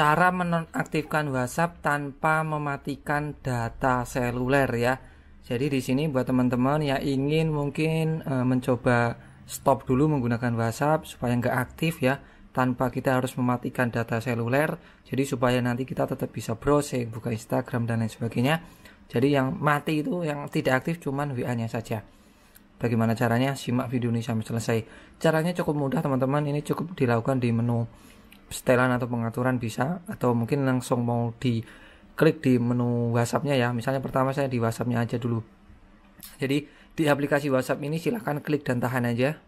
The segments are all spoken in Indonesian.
Cara menonaktifkan WhatsApp tanpa mematikan data seluler ya. Jadi di sini buat teman-teman yang ingin mungkin e, mencoba stop dulu menggunakan WhatsApp supaya nggak aktif ya tanpa kita harus mematikan data seluler. Jadi supaya nanti kita tetap bisa browsing, buka Instagram dan lain sebagainya. Jadi yang mati itu yang tidak aktif cuman WA-nya saja. Bagaimana caranya? Simak video ini sampai selesai. Caranya cukup mudah teman-teman. Ini cukup dilakukan di menu setelan atau pengaturan bisa atau mungkin langsung mau di klik di menu WhatsApp-nya ya misalnya pertama saya di WhatsApp-nya aja dulu jadi di aplikasi WhatsApp ini silahkan klik dan tahan aja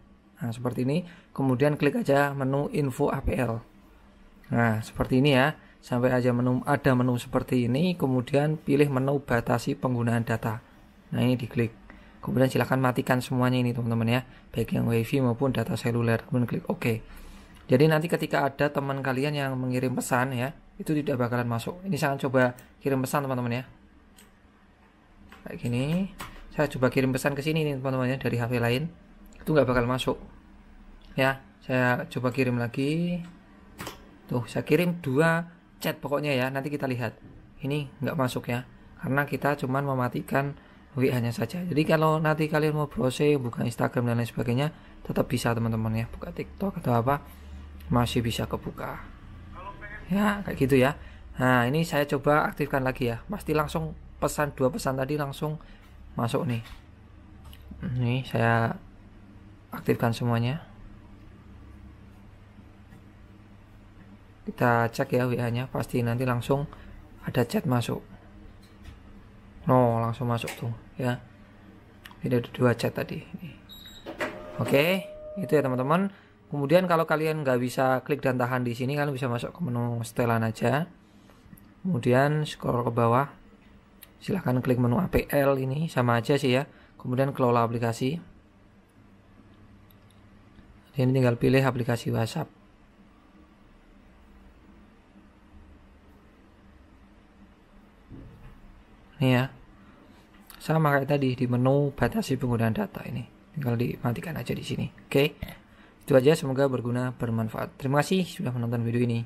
nah seperti ini kemudian klik aja menu info APL nah seperti ini ya sampai aja menu ada menu seperti ini kemudian pilih menu batasi penggunaan data nah ini diklik kemudian silahkan matikan semuanya ini teman-teman ya baik yang wifi maupun data seluler kemudian klik OK jadi nanti ketika ada teman kalian yang mengirim pesan ya, itu tidak bakalan masuk. Ini saya akan coba kirim pesan teman-teman ya. Kayak gini. Saya coba kirim pesan ke sini nih teman-teman ya dari HP lain. Itu nggak bakal masuk. Ya, saya coba kirim lagi. Tuh, saya kirim dua chat pokoknya ya. Nanti kita lihat. Ini nggak masuk ya. Karena kita cuman mematikan WA-nya saja. Jadi kalau nanti kalian mau browsing, buka Instagram dan lain sebagainya, tetap bisa teman-teman ya, buka TikTok atau apa masih bisa kebuka ya kayak gitu ya nah ini saya coba aktifkan lagi ya pasti langsung pesan dua pesan tadi langsung masuk nih ini saya aktifkan semuanya kita cek ya WA nya pasti nanti langsung ada chat masuk no langsung masuk tuh ya ini ada dua chat tadi oke okay, itu ya teman-teman Kemudian kalau kalian nggak bisa klik dan tahan di sini, kalian bisa masuk ke menu setelan aja. Kemudian scroll ke bawah. Silahkan klik menu APL ini, sama aja sih ya. Kemudian kelola aplikasi. Ini tinggal pilih aplikasi WhatsApp. Ini ya. Sama kayak tadi di menu batasi penggunaan data ini. Tinggal dimatikan aja di sini. Oke. Okay? Itu aja, semoga berguna, bermanfaat. Terima kasih sudah menonton video ini.